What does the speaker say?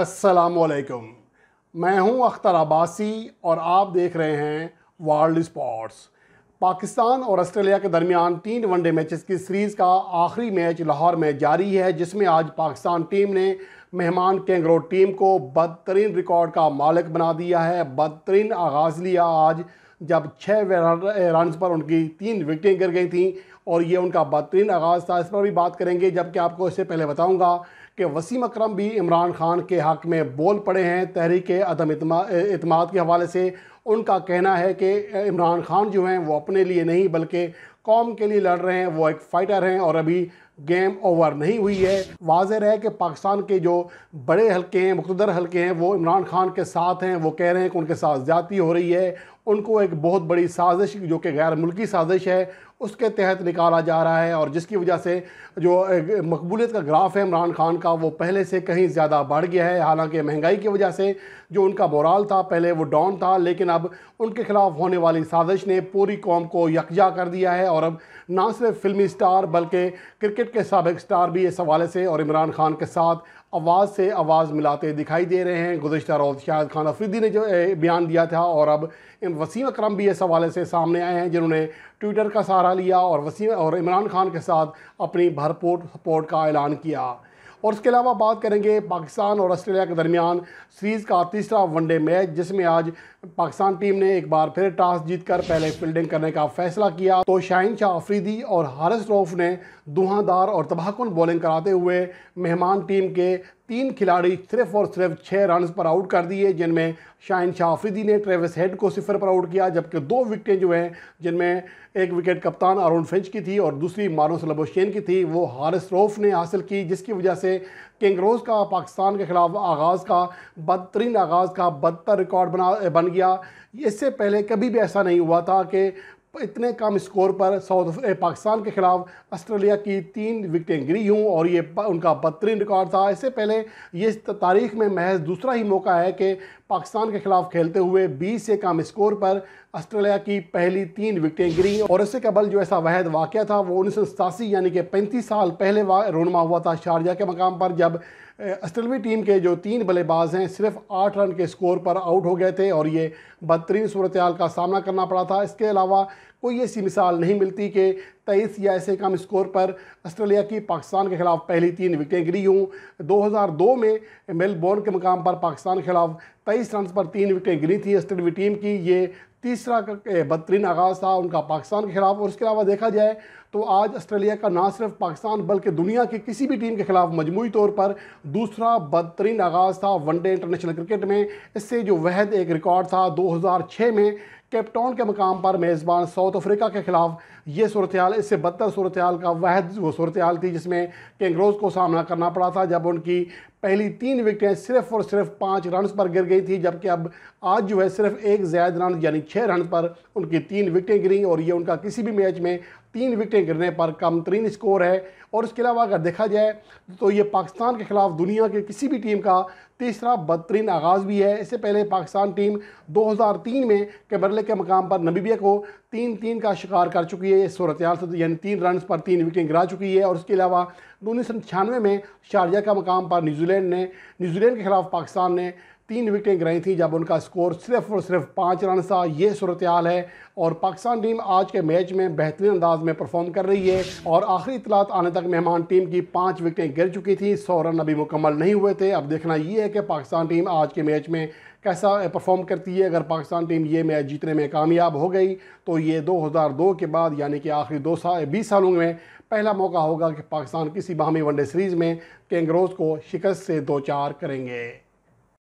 असलकम मैं हूं अख्तर अब्बासी और आप देख रहे हैं वर्ल्ड स्पोर्ट्स पाकिस्तान और ऑस्ट्रेलिया के दरमियान तीन वनडे मैचेस की सीरीज़ का आखिरी मैच लाहौर में जारी है जिसमें आज पाकिस्तान टीम ने मेहमान कैंगरो टीम को बदतरीन रिकॉर्ड का मालिक बना दिया है बदतरीन आगाज़ लिया आज जब छः रन पर उनकी तीन विकटें गिर गई थी और ये उनका बदतरीन आगाज़ था इस पर भी बात करेंगे जबकि आपको इससे पहले बताऊँगा कि वसीम अकरम भी इमरान खान के हक़ में बोल पड़े हैं तहरीक अदम अतमाद के हवाले से उनका कहना है कि इमरान खान जो हैं वो अपने लिए नहीं बल्कि कौम के लिए लड़ रहे हैं वो एक फ़ाइटर हैं और अभी गेम ओवर नहीं हुई है वाजह है कि पाकिस्तान के जो बड़े हल्के हैं मुख्तर हल्के हैं वो इमरान खान के साथ हैं वो कह रहे हैं कि उनके साथ ज्यादा हो रही है उनको एक बहुत बड़ी साजिश जो कि गैर मुल्की साजिश है उसके तहत निकाला जा रहा है और जिसकी वजह से जो मकबूलियत का ग्राफ है इमरान खान का वो पहले से कहीं ज़्यादा बढ़ गया है हालांकि महंगाई की वजह से जो उनका मोराल था पहले वो डाउन था लेकिन अब उनके ख़िलाफ़ होने वाली साजिश ने पूरी कौम को यकजा कर दिया है और अब ना सिर्फ फिल्मी स्टार बल्कि क्रिकेट क्रिकेट के सबक स्टार भी इस हवाले से और इमरान खान के साथ आवाज़ से आवाज़ मिलाते दिखाई दे रहे हैं गुजशत रोज़ शाहिद खान अफरीदी ने जो बयान दिया था और अब वसीम अक्रम भी इस हवाले से सामने आए हैं जिन्होंने ट्विटर का सहारा लिया और वसीम और इमरान खान के साथ अपनी भरपूर सपोर्ट का ऐलान किया और उसके अलावा बात करेंगे पाकिस्तान और ऑस्ट्रेलिया के दरमियान सीरीज़ का तीसरा वनडे मैच जिसमें आज पाकिस्तान टीम ने एक बार फिर टॉस जीतकर पहले फील्डिंग करने का फैसला किया तो शाहिन शाह अफरीदी और हारिस रोफ ने दुहादार और तबाहकुन बॉलिंग कराते हुए मेहमान टीम के तीन खिलाड़ी सिर्फ और सिर्फ छः रन पर आउट कर दिए जिनमें शाहिन शाह आफरीदी ने ट्रेविस हेड को सिफर पर आउट किया जबकि दो विकेटें जो हैं जिनमें एक विकेट कप्तान अरुण फिंच की थी और दूसरी मारूस लबोशेन की थी वो हारिस रोफ़ ने हासिल की जिसकी वजह से किंग रोज़ का पाकिस्तान के ख़िलाफ़ आगाज़ का बदतरीन आगाज़ का बदतर रिकॉर्ड बना बन गया इससे पहले कभी भी ऐसा नहीं हुआ था कि इतने कम स्कोर पर साउथ पाकिस्तान के खिलाफ ऑस्ट्रेलिया की तीन विकटें गिरी हूँ और ये उनका बदतरीन रिकॉर्ड था इससे पहले ये तारीख में महज दूसरा ही मौका है कि पाकिस्तान के खिलाफ खेलते हुए 20 से कम स्कोर पर ऑस्ट्रेलिया की पहली तीन विकटें गिरी और इससे कबल जो ऐसा वहद वाक़ था वो उन्नीस यानी कि पैंतीस साल पहले रोनमा हुआ था शारजा के मकाम पर जब ऑस्ट्रेलवी टीम के जो तीन बल्लेबाज हैं सिर्फ आठ रन के स्कोर पर आउट हो गए थे और ये बदतरीन सूरत का सामना करना पड़ा था इसके अलावा कोई ऐसी मिसाल नहीं मिलती कि तेईस या ऐसे कम स्कोर पर ऑस्ट्रेलिया की पाकिस्तान के खिलाफ पहली तीन विकटें गिरी हूँ 2002 में मेलबोर्न के मकाम पर पाकिस्तान के खिलाफ तेईस रन पर तीन विकटें गिरी थी ऑस्ट्रेलिया टीम की ये तीसरा बदतरीन आगाज़ था उनका पाकिस्तान के खिलाफ और उसके अलावा देखा जाए तो आज ऑस्ट्रेलिया का ना सिर्फ पाकिस्तान बल्कि दुनिया की किसी भी टीम के खिलाफ मजमू तौर पर दूसरा बदतरीन आगाज़ था वनडे इंटरनेशनल क्रिकेट में इससे जो वहद एक रिकॉर्ड था 2006 में केपटाउन के मकाम पर मेज़बान साउथ अफ्रीका के ख़िलाफ ये सूरत हाल इससे बदतर सूरत हाल का वह वो सूरत हाल थी जिसमें कैंगरोज को सामना करना पड़ा था जब उनकी पहली तीन विकेटें सिर्फ और सिर्फ पाँच रन पर गिर गई थी जबकि अब आज जो है सिर्फ एक जैद रन यानी छः रन पर उनकी तीन विकटें गिरी और ये उनका किसी भी मैच में तीन विकटें गिरने पर कम तरीन स्कोर है और इसके अलावा अगर देखा जाए तो ये पाकिस्तान के ख़िलाफ़ दुनिया की किसी भी टीम का तीसरा बदतरीन आगाज़ भी है इससे पहले पाकिस्तान टीम 2003 में कैबरले के मकाम पर नबीबिया को तीन तीन का शिकार कर चुकी है सूरत से तो यानी तीन रन पर तीन विकटें गिरा चुकी है और उसके अलावा उन्नीस सौ में शारजा का मकाम पर न्यूजीलैंड न्यूजीलैंड ने न्यूजीलैंड के खिलाफ पाकिस्तान ने तीन विकेटें गिराई थी जब उनका स्कोर सिर्फ और सिर्फ पाँच रन था ये सूरत हाल है और पाकिस्तान टीम आज के मैच में बेहतरीन अंदाज में परफॉर्म कर रही है और आखिरी इतलात आने तक मेहमान टीम की पाँच विकटें गिर चुकी थी सौ रन अभी मुकम्मल नहीं हुए थे अब देखना ये है कि पाकिस्तान टीम आज के मैच में कैसा परफॉर्म करती है अगर पाकिस्तान टीम ये मैच जीतने में कामयाब हो गई तो ये दो के बाद यानी कि आखिरी दो साल बीस सालों में पहला मौका होगा कि पाकिस्तान किसी बाहमी वनडे सीरीज़ में कैंगरोज को शिकस्त से दो चार करेंगे